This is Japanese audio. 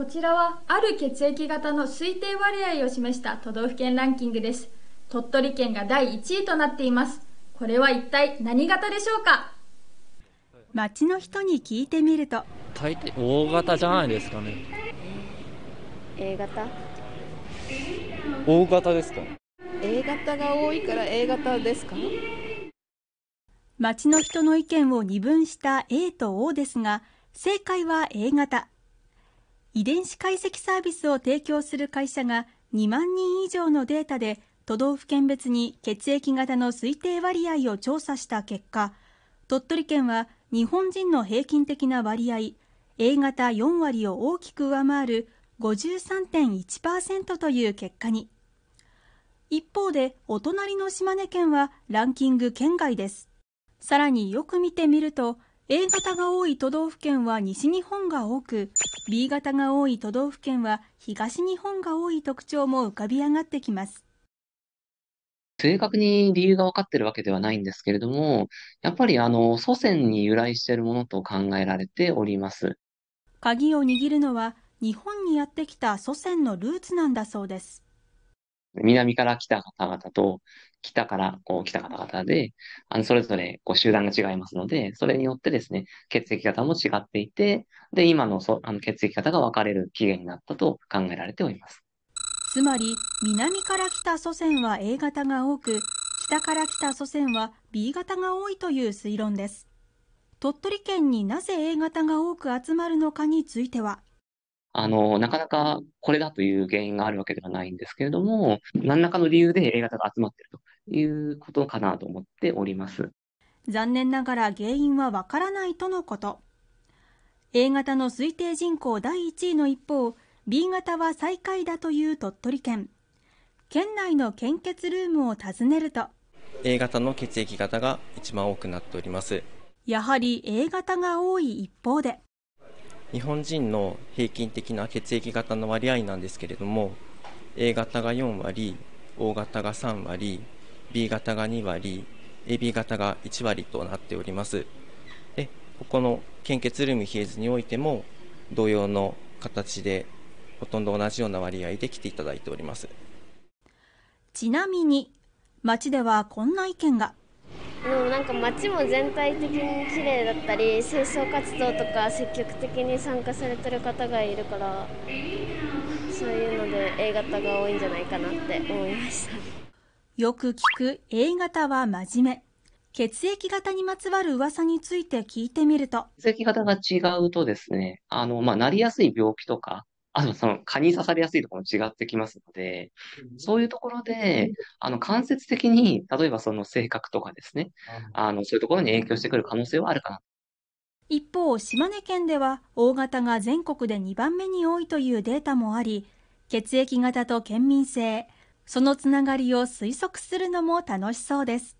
こちらはある血液型の推定割合を示した都道府県ランキングです鳥取県が第1位となっていますこれは一体何型でしょうか街の人に聞いてみると大抵大型じゃないですかね A 型大型ですか A 型が多いから A 型ですか街の人の意見を二分した A と O ですが正解は A 型遺伝子解析サービスを提供する会社が2万人以上のデータで都道府県別に血液型の推定割合を調査した結果鳥取県は日本人の平均的な割合 A 型4割を大きく上回る53.1%という結果に一方でお隣の島根県はランキング圏外ですさらによく見てみると A 型が多い都道府県は西日本が多く B 型が多い都道府県は東日本が多い特徴も浮かび上がってきます正確に理由が分かってるわけではないんですけれどもやっぱりあの祖先に由来しているものと考えられております鍵を握るのは日本にやってきた祖先のルーツなんだそうです南から来た方々と、北からこう来た方々で、あの、それぞれこう集団が違いますので、それによってですね、血液型も違っていて、で、今のそあの血液型が分かれる起源になったと考えられております。つまり、南から来た祖先は A 型が多く、北から来た祖先は B 型が多いという推論です。鳥取県になぜ A 型が多く集まるのかについては、あの、なかなかこれだという原因があるわけではないんですけれども、何らかの理由で A 型が集まっているということかなと思っております。残念ながら原因はわからないとのこと。A 型の推定人口第1位の一方、B 型は最下位だという鳥取県。県内の献血ルームを訪ねると、A 型の血液型が一番多くなっております。やはり A 型が多い一方で、日本人の平均的な血液型の割合なんですけれども A 型が4割 O 型が3割 B 型が2割 AB 型が1割となっておりますでここの献血ルーム比ずにおいても同様の形でほとんど同じような割合で来ていただいておりますちなみに町ではこんな意見がもうなんか街も全体的に綺麗だったり清掃活動とか積極的に参加されてる方がいるからそういうので A 型が多いんじゃないかなって思いましたよく聞く A 型は真面目血液型にまつわる噂について聞いてみると血液型が違うとですねあの、まあ、なりやすい病気とかあその、蚊に刺されやすいところも違ってきますので、そういうところで、あの、間接的に、例えばその性格とかですね、あの、そういうところに影響してくる可能性はあるかな。一方、島根県では、大型が全国で2番目に多いというデータもあり、血液型と県民性、そのつながりを推測するのも楽しそうです。